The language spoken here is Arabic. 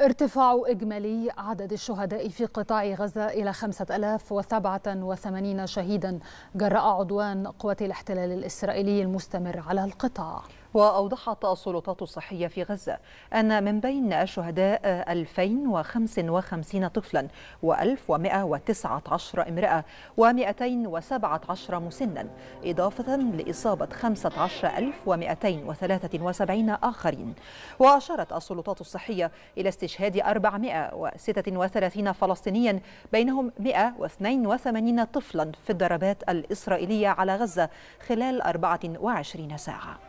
ارتفاع إجمالي عدد الشهداء في قطاع غزة إلى 5087 شهيدا جراء عدوان قوات الاحتلال الإسرائيلي المستمر على القطاع وأوضحت السلطات الصحية في غزة أن من بين الشهداء 2055 طفلا و1119 امرأة و217 مسنا إضافة لإصابة 15273 آخرين وأشارت السلطات الصحية إلى استشهاد 436 فلسطينيا بينهم 182 طفلا في الضربات الإسرائيلية على غزة خلال 24 ساعة